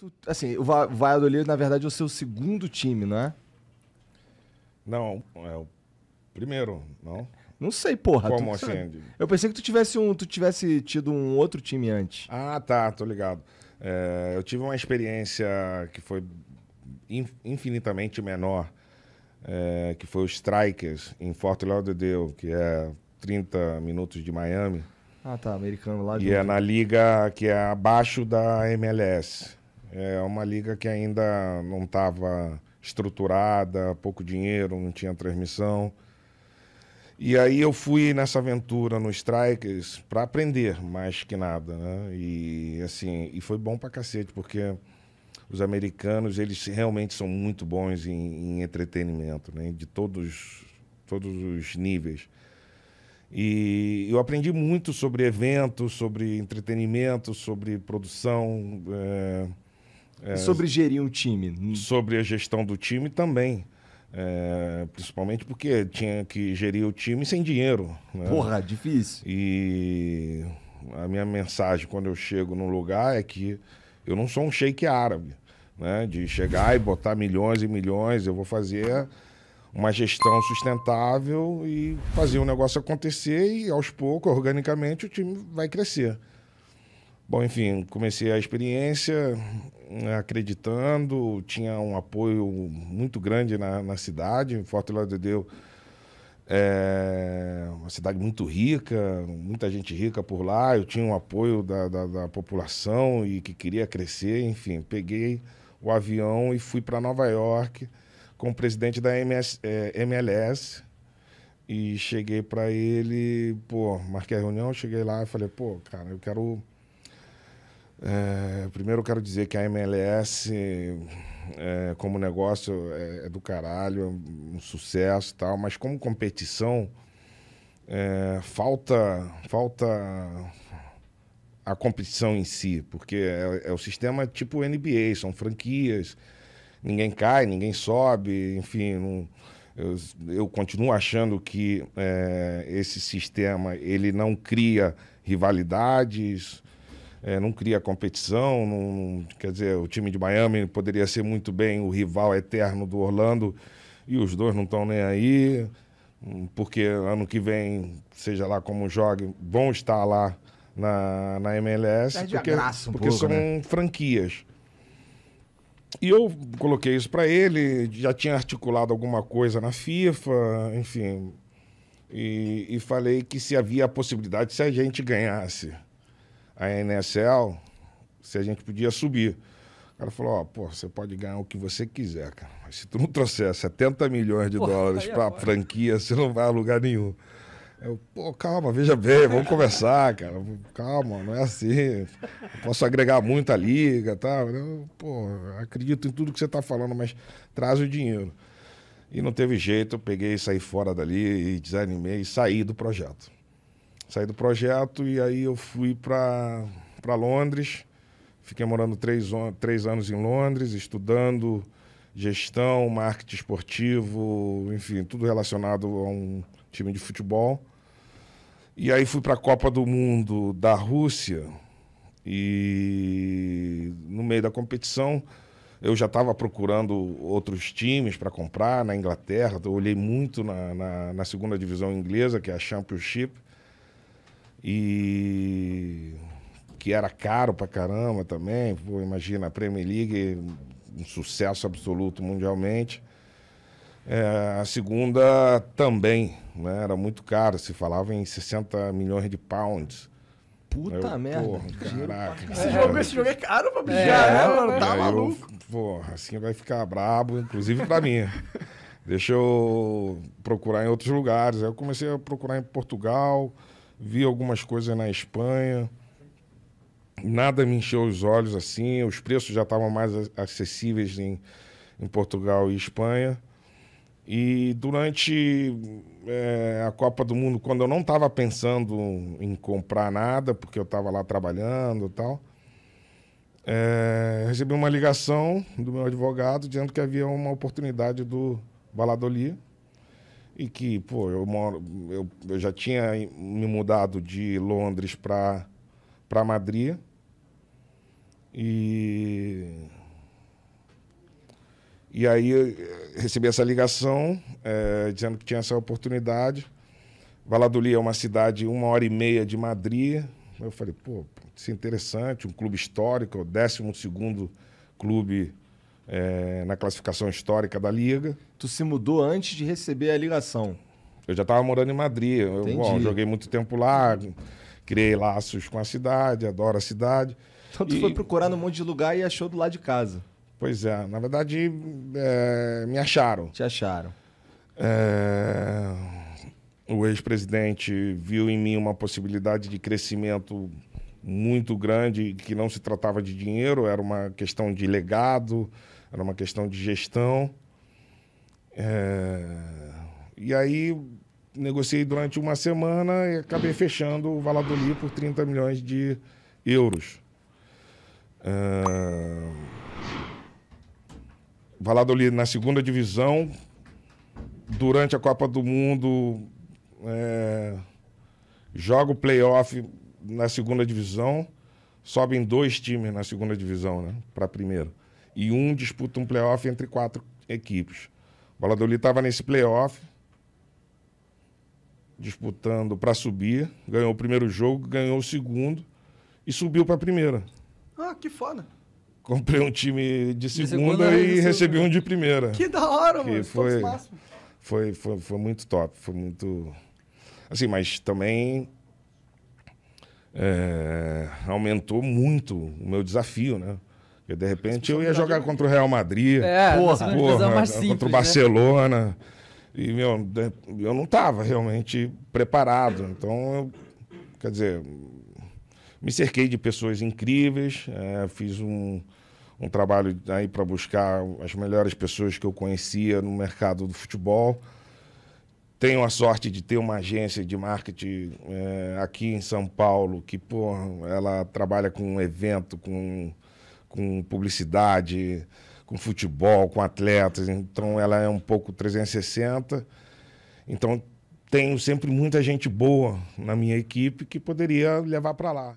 Tu, assim, o Valladolid, na verdade, é o seu segundo time, não é? Não, é o primeiro, não? Não sei, porra. Como tu, assim? Eu pensei que tu tivesse, um, tu tivesse tido um outro time antes. Ah, tá, tô ligado. É, eu tive uma experiência que foi infinitamente menor, é, que foi os Strikers em Fort Lauderdale, que é 30 minutos de Miami. Ah, tá, americano lá de E é na liga que é abaixo da MLS. É uma liga que ainda não estava estruturada, pouco dinheiro, não tinha transmissão. E aí eu fui nessa aventura no Strikers para aprender mais que nada, né? E assim, e foi bom para cacete, porque os americanos, eles realmente são muito bons em, em entretenimento, né? De todos, todos os níveis. E eu aprendi muito sobre eventos, sobre entretenimento, sobre produção. É é, e sobre gerir um time? Sobre a gestão do time também. É, principalmente porque tinha que gerir o time sem dinheiro. Né? Porra, difícil. E a minha mensagem quando eu chego num lugar é que eu não sou um sheik árabe, né? De chegar e botar milhões e milhões, eu vou fazer uma gestão sustentável e fazer o negócio acontecer e aos poucos, organicamente, o time vai crescer. Bom, enfim, comecei a experiência né, acreditando, tinha um apoio muito grande na, na cidade. Forte Lauderdale é uma cidade muito rica, muita gente rica por lá. Eu tinha um apoio da, da, da população e que queria crescer. Enfim, peguei o avião e fui para Nova York com o presidente da MS, é, eh, MLS. E cheguei para ele, pô, marquei a reunião, cheguei lá e falei, pô, cara, eu quero é, primeiro eu quero dizer que a MLS é, como negócio é, é, do caralho, é um sucesso tal, mas como competição é, falta falta a competição em si, porque é, é o sistema tipo NBA, são franquias, ninguém cai, ninguém sobe, enfim, não, eu, eu, continuo achando que é, esse sistema ele não cria rivalidades, é, não cria competição, não, quer dizer, o time de Miami poderia ser muito bem o rival eterno do Orlando e os dois não estão nem aí, hum, porque ano que vem, seja lá como jogue, vão estar lá na, na MLS, Perde porque, um porque pouco, são né? franquias. E eu coloquei isso para ele, já tinha articulado alguma coisa na FIFA, enfim, e, e falei que se havia a possibilidade, se a gente ganhasse a NSL se a gente podia subir. O cara falou, ó, pô, você pode ganhar o que você quiser, cara. Mas se tu não trouxer 70 milhões de pô, dólares para a franquia, você não vai a lugar nenhum. Eu, pô, calma, veja bem, vamos conversar, cara. Calma, não é assim. Eu posso agregar muito à liga, tá? Eu, pô, acredito em tudo que você está falando, mas traz o dinheiro. E não teve jeito, eu peguei e saí fora dali e desanimei e saí do projeto. Saí do projeto e aí eu fui para Londres. Fiquei morando três, três anos em Londres, estudando gestão, marketing esportivo, enfim, tudo relacionado a um time de futebol. E aí fui para a Copa do Mundo da Rússia e no meio da competição eu já estava procurando outros times para comprar na Inglaterra. Eu olhei muito na, na, na, segunda divisão inglesa, que é a Championship. E que era caro pra caramba também. Pô, imagina, a Premier League, um sucesso absoluto mundialmente. É, a segunda também, né? Era muito caro, se falava em 60 milhões de pounds. Puta eu, merda. Porra, caraca. Esse jogo, esse jogo é caro pra mijar, é, né, mano? Tá maluco. Eu, porra, assim vai ficar brabo, inclusive pra mim. Deixa eu procurar em outros lugares. Aí eu comecei a procurar em Portugal, vi algumas coisas na Espanha. Nada me encheu os olhos assim. Os preços já estavam mais acessíveis em, em Portugal e Espanha. E durante é, a Copa do Mundo, quando eu não estava pensando em comprar nada, porque eu estava lá trabalhando e tal, é, recebi uma ligação do meu advogado dizendo que havia uma oportunidade do Valladolid e que, pô, eu, moro, eu, eu já tinha me mudado de Londres para Madrid. E. E aí eh, recebi essa ligação é, dizendo que tinha essa oportunidade. Valladolid é uma cidade uma hora e meia de Madrid. Eu falei, pô, isso é interessante, um clube histórico, é o 12 segundo clube é, na classificação histórica da liga. Tu se mudou antes de receber a ligação? Eu já estava morando em Madrid. Eu, bom, joguei muito tempo lá, criei laços com a cidade, adoro a cidade. Então tu e... foi procurar num monte de lugar e achou do lado de casa. Pois é, na verdade é, me acharam. Te acharam. É, o ex-presidente viu em mim uma possibilidade de crescimento muito grande, que não se tratava de dinheiro, era uma questão de legado, era uma questão de gestão. É... E aí negociei durante uma semana e acabei fechando o Valladolid por 30 milhões de euros. É... Valladolid na segunda divisão, durante a Copa do Mundo, é... joga o playoff na segunda divisão, sobem dois times na segunda divisão, né? Para a primeira e um disputa um playoff entre quatro equipes. O Valladolid estava nesse playoff, disputando para subir, ganhou o primeiro jogo, ganhou o segundo e subiu para a primeira. Ah, que foda! Comprei um time de segunda, de segunda é e recebi né? um de primeira. Que da hora, que mano! Foi, foi, foi, foi muito top, foi muito. Assim, mas também é, aumentou muito o meu desafio, né? Porque de repente eu ia jogar é contra o Real Madrid, é, porra, porra, simples, contra o né? Barcelona. Né? E meu, eu não estava realmente preparado. Então, eu, quer dizer, me cerquei de pessoas incríveis, é, fiz um, um trabalho aí para buscar as melhores pessoas que eu conhecia no mercado do futebol. Tenho a sorte de ter uma agência de marketing é, aqui em São Paulo que, pô ela trabalha com um evento, com com publicidade, com futebol, com atletas. Então ela é um pouco 360. Então tenho sempre muita gente boa na minha equipe que poderia levar para lá.